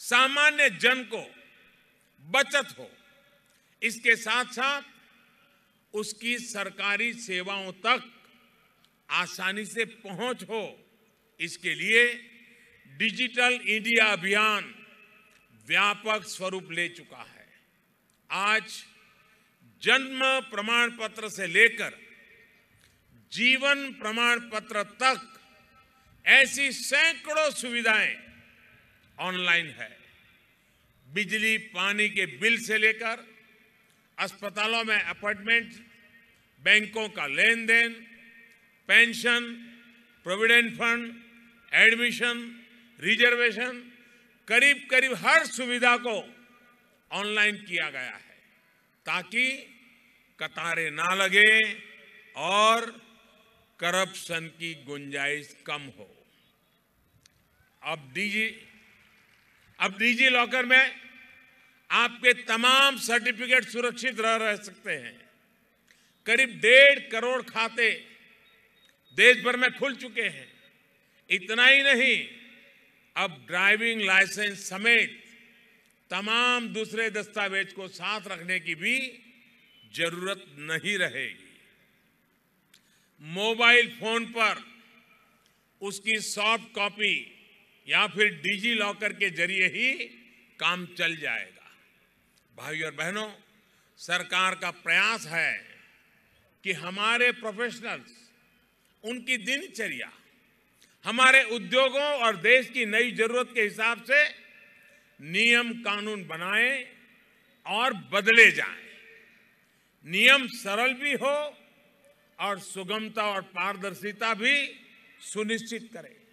सामान्य जन को बचत हो इसके साथ साथ उसकी सरकारी सेवाओं तक आसानी से पहुंच हो इसके लिए डिजिटल इंडिया अभियान व्यापक स्वरूप ले चुका है आज जन्म प्रमाण पत्र से लेकर जीवन प्रमाण पत्र तक ऐसी सैकड़ों सुविधाएं ऑनलाइन है बिजली पानी के बिल से लेकर अस्पतालों में अपॉइंटमेंट बैंकों का लेन देन pension provident fund admission reservation करीब करीब हर सुविधा को ऑनलाइन किया गया है ताकि कतारें ना लगे और करप्शन की गुंजाइश कम हो अब डिजी अब डिजी लॉकर में आपके तमाम सर्टिफिकेट सुरक्षित रह रह सकते हैं करीब डेढ़ करोड़ खाते देश भर में खुल चुके हैं इतना ही नहीं अब ड्राइविंग लाइसेंस समेत तमाम दूसरे दस्तावेज को साथ रखने की भी जरूरत नहीं रहेगी मोबाइल फोन पर उसकी सॉफ्ट कॉपी या फिर डिजी लॉकर के जरिए ही काम चल जाएगा भाई और बहनों सरकार का प्रयास है कि हमारे प्रोफेशनल्स उनकी दिनचर्या हमारे उद्योगों और देश की नई जरूरत के हिसाब से नियम कानून बनाए और बदले जाएं। नियम सरल भी हो और सुगमता और पारदर्शिता भी सुनिश्चित करें